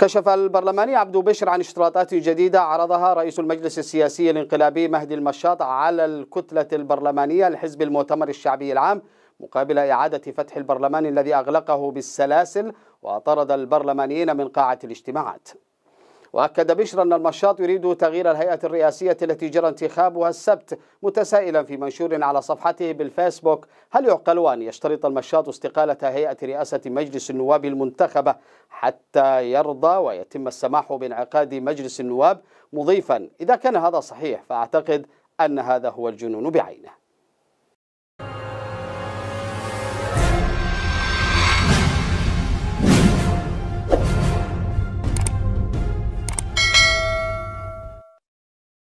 كشف البرلماني عبد بشر عن اشتراطات جديدة عرضها رئيس المجلس السياسي الانقلابي مهدي المشاط على الكتلة البرلمانية لحزب المؤتمر الشعبي العام مقابل إعادة فتح البرلمان الذي أغلقه بالسلاسل وطرد البرلمانيين من قاعة الاجتماعات وأكد بشر أن المشاط يريد تغيير الهيئة الرئاسية التي جرى انتخابها السبت متسائلا في منشور على صفحته بالفيسبوك هل يعقل أن يشترط المشاط استقالة هيئة رئاسة مجلس النواب المنتخبة حتى يرضى ويتم السماح بانعقاد مجلس النواب مضيفا إذا كان هذا صحيح فأعتقد أن هذا هو الجنون بعينه